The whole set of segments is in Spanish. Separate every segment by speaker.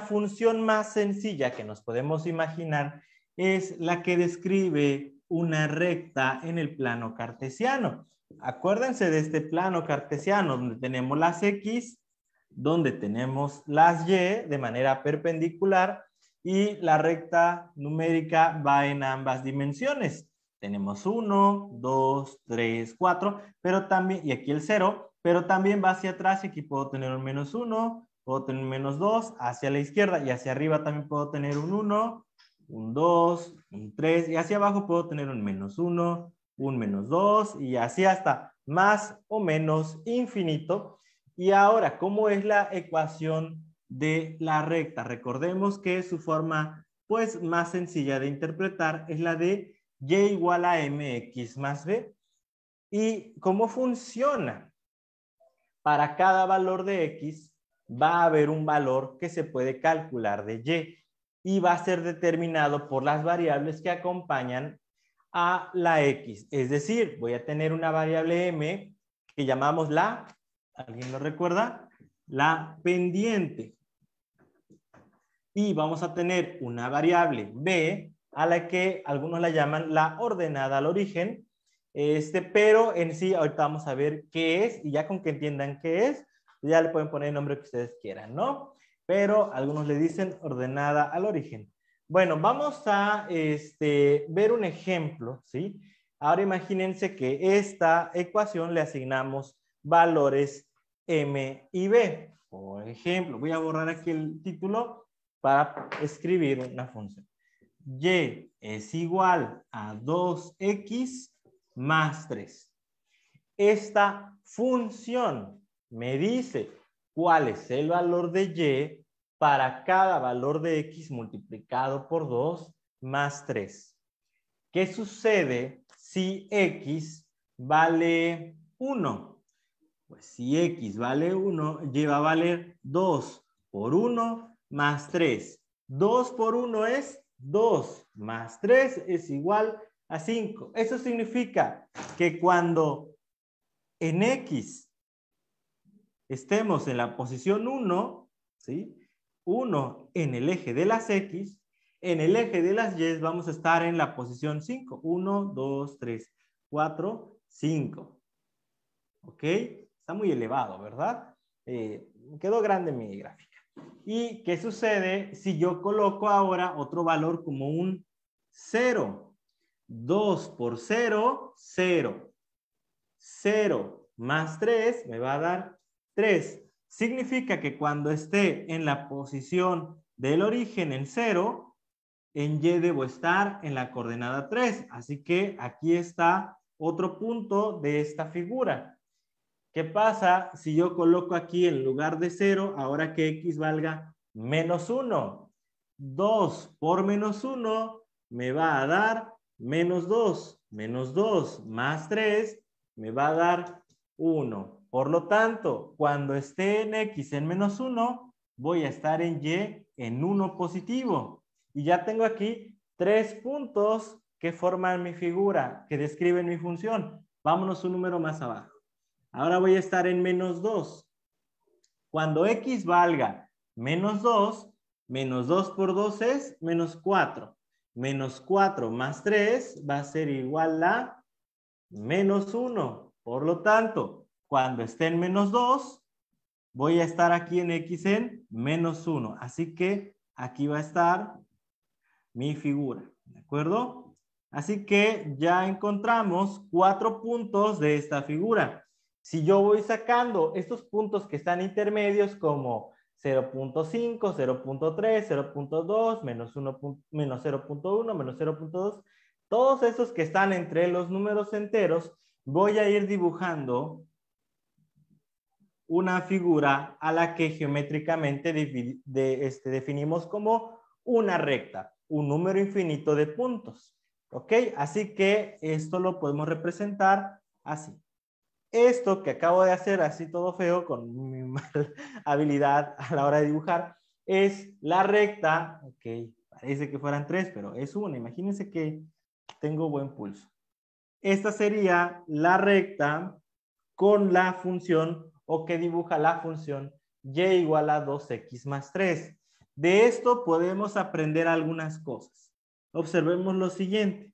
Speaker 1: función más sencilla que nos podemos imaginar es la que describe una recta en el plano cartesiano. Acuérdense de este plano cartesiano donde tenemos las X, donde tenemos las Y de manera perpendicular y la recta numérica va en ambas dimensiones. Tenemos 1, 2, 3, 4, pero también, y aquí el 0, pero también va hacia atrás y aquí puedo tener un menos 1, puedo tener menos 2 hacia la izquierda y hacia arriba también puedo tener un 1, un 2, un 3 y hacia abajo puedo tener un menos 1, un menos 2 y así hasta más o menos infinito. Y ahora, ¿cómo es la ecuación de la recta? Recordemos que su forma pues más sencilla de interpretar es la de y igual a mx más b. ¿Y cómo funciona? Para cada valor de x va a haber un valor que se puede calcular de Y y va a ser determinado por las variables que acompañan a la X. Es decir, voy a tener una variable M que llamamos la, ¿alguien lo recuerda? La pendiente. Y vamos a tener una variable B a la que algunos la llaman la ordenada al origen, este, pero en sí ahorita vamos a ver qué es y ya con que entiendan qué es, ya le pueden poner el nombre que ustedes quieran, ¿no? Pero algunos le dicen ordenada al origen. Bueno, vamos a este, ver un ejemplo, ¿sí? Ahora imagínense que esta ecuación le asignamos valores M y B. Por ejemplo, voy a borrar aquí el título para escribir una función. Y es igual a 2X más 3. Esta función me dice cuál es el valor de y para cada valor de x multiplicado por 2 más 3. ¿Qué sucede si x vale 1? Pues si x vale 1, y va a valer 2 por 1 más 3. 2 por 1 es 2 más 3 es igual a 5. Eso significa que cuando en x estemos en la posición 1, ¿sí? 1 en el eje de las X, en el eje de las Y vamos a estar en la posición 5. 1, 2, 3, 4, 5. ¿Ok? Está muy elevado, ¿verdad? Eh, quedó grande mi gráfica. ¿Y qué sucede si yo coloco ahora otro valor como un 0? 2 por 0, 0. 0 más 3 me va a dar 3 significa que cuando esté en la posición del origen, en 0, en Y debo estar en la coordenada 3. Así que aquí está otro punto de esta figura. ¿Qué pasa si yo coloco aquí en lugar de 0, ahora que X valga menos 1? 2 por menos 1 me va a dar menos 2, menos 2 más 3 me va a dar 1. Por lo tanto, cuando esté en X en menos 1, voy a estar en Y en 1 positivo. Y ya tengo aquí tres puntos que forman mi figura, que describen mi función. Vámonos un número más abajo. Ahora voy a estar en menos 2. Cuando X valga menos 2, menos 2 por 2 es menos 4. Menos 4 más 3 va a ser igual a menos 1. Por lo tanto, cuando esté en menos 2, voy a estar aquí en x en menos 1. Así que aquí va a estar mi figura, ¿de acuerdo? Así que ya encontramos cuatro puntos de esta figura. Si yo voy sacando estos puntos que están intermedios como 0.5, 0.3, 0.2, menos, menos 0.1, menos 0.2, todos esos que están entre los números enteros, voy a ir dibujando una figura a la que geométricamente este, definimos como una recta, un número infinito de puntos. ¿Ok? Así que esto lo podemos representar así. Esto que acabo de hacer así todo feo con mi mal habilidad a la hora de dibujar es la recta. Ok, parece que fueran tres, pero es una. Imagínense que tengo buen pulso. Esta sería la recta con la función o que dibuja la función y igual a 2x más 3. De esto podemos aprender algunas cosas. Observemos lo siguiente.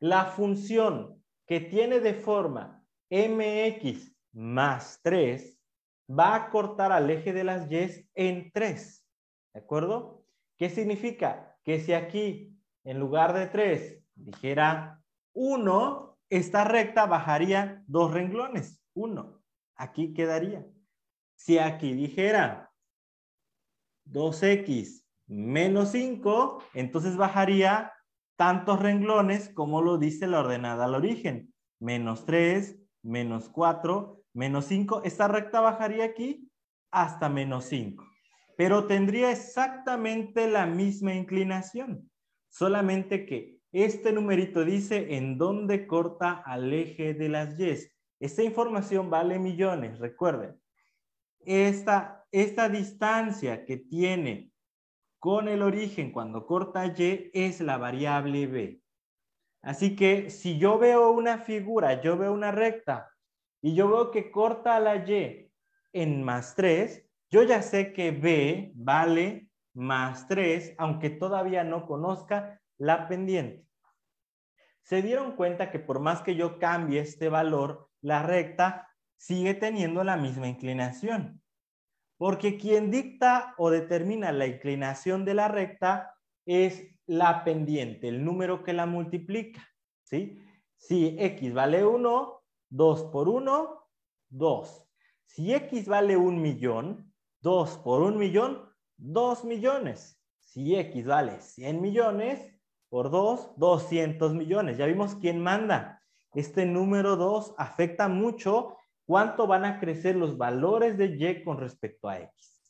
Speaker 1: La función que tiene de forma mx más 3 va a cortar al eje de las y en 3. ¿De acuerdo? ¿Qué significa? Que si aquí en lugar de 3 dijera 1, esta recta bajaría dos renglones, 1. Aquí quedaría. Si aquí dijera 2x menos 5, entonces bajaría tantos renglones como lo dice la ordenada al origen. Menos 3, menos 4, menos 5. Esta recta bajaría aquí hasta menos 5. Pero tendría exactamente la misma inclinación. Solamente que este numerito dice en dónde corta al eje de las yes, esta información vale millones, recuerden. Esta, esta distancia que tiene con el origen cuando corta Y es la variable B. Así que si yo veo una figura, yo veo una recta y yo veo que corta la Y en más 3, yo ya sé que B vale más 3, aunque todavía no conozca la pendiente. Se dieron cuenta que por más que yo cambie este valor, la recta sigue teniendo la misma inclinación. Porque quien dicta o determina la inclinación de la recta es la pendiente, el número que la multiplica. ¿sí? Si x vale 1, 2 por 1, 2. Si x vale 1 millón, 2 por 1 millón, 2 millones. Si x vale 100 millones, por 2, 200 millones. Ya vimos quién manda. Este número 2 afecta mucho cuánto van a crecer los valores de Y con respecto a X.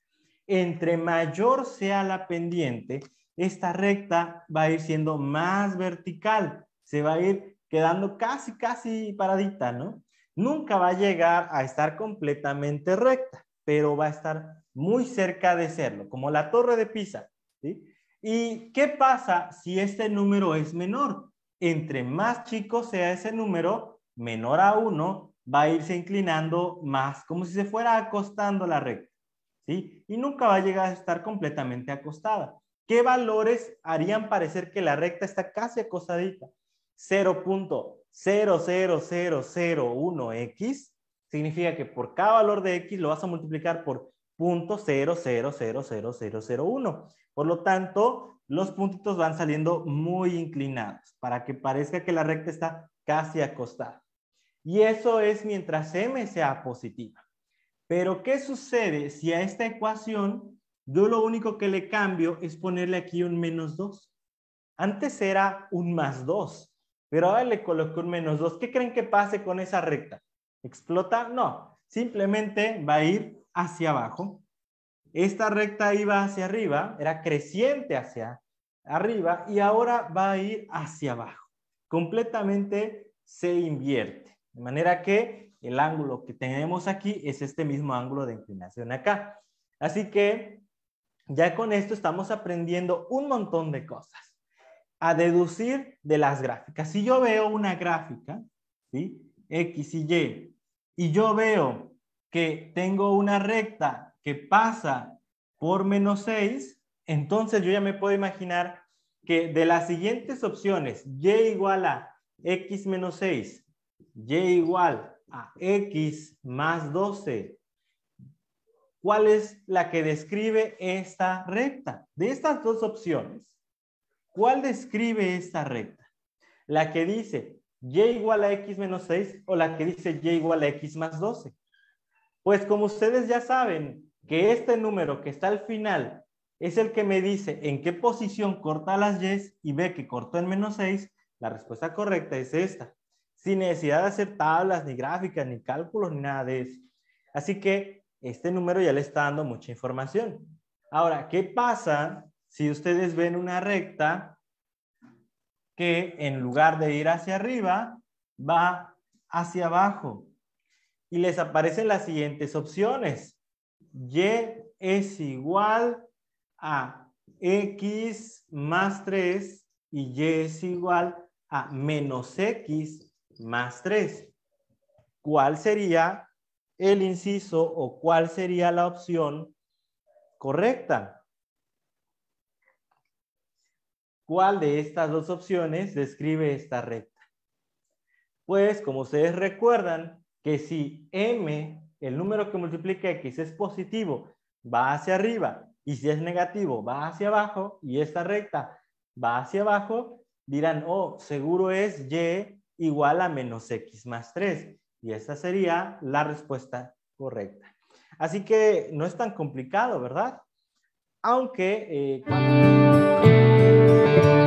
Speaker 1: Entre mayor sea la pendiente, esta recta va a ir siendo más vertical, se va a ir quedando casi, casi paradita, ¿no? Nunca va a llegar a estar completamente recta, pero va a estar muy cerca de serlo, como la torre de Pisa, ¿Y qué pasa si este número es menor? entre más chico sea ese número, menor a 1, va a irse inclinando más, como si se fuera acostando la recta, ¿sí? Y nunca va a llegar a estar completamente acostada. ¿Qué valores harían parecer que la recta está casi acostadita? 0.00001x significa que por cada valor de x lo vas a multiplicar por .0000001 Por lo tanto, los puntitos van saliendo muy inclinados para que parezca que la recta está casi acostada. Y eso es mientras m sea positiva. Pero, ¿qué sucede si a esta ecuación yo lo único que le cambio es ponerle aquí un menos 2? Antes era un más 2, pero ahora le coloco un menos 2. ¿Qué creen que pase con esa recta? ¿Explota? No, simplemente va a ir hacia abajo. Esta recta iba hacia arriba, era creciente hacia arriba y ahora va a ir hacia abajo. Completamente se invierte. De manera que el ángulo que tenemos aquí es este mismo ángulo de inclinación acá. Así que ya con esto estamos aprendiendo un montón de cosas. A deducir de las gráficas. Si yo veo una gráfica, ¿sí? X y Y, y yo veo que tengo una recta que pasa por menos 6, entonces yo ya me puedo imaginar que de las siguientes opciones, y igual a x menos 6, y igual a x más 12, ¿cuál es la que describe esta recta? De estas dos opciones, ¿cuál describe esta recta? La que dice y igual a x menos 6 o la que dice y igual a x más 12. Pues como ustedes ya saben que este número que está al final es el que me dice en qué posición corta las yes y ve que cortó en menos 6, la respuesta correcta es esta, sin necesidad de hacer tablas, ni gráficas, ni cálculos, ni nada de eso. Así que este número ya le está dando mucha información. Ahora, ¿qué pasa si ustedes ven una recta que en lugar de ir hacia arriba, va hacia abajo? y les aparecen las siguientes opciones. Y es igual a x más 3 y y es igual a menos x más 3. ¿Cuál sería el inciso o cuál sería la opción correcta? ¿Cuál de estas dos opciones describe esta recta? Pues, como ustedes recuerdan, que si m, el número que multiplica x es positivo, va hacia arriba, y si es negativo, va hacia abajo, y esta recta va hacia abajo, dirán, oh, seguro es y igual a menos x más 3. Y esta sería la respuesta correcta. Así que no es tan complicado, ¿verdad? Aunque... Eh,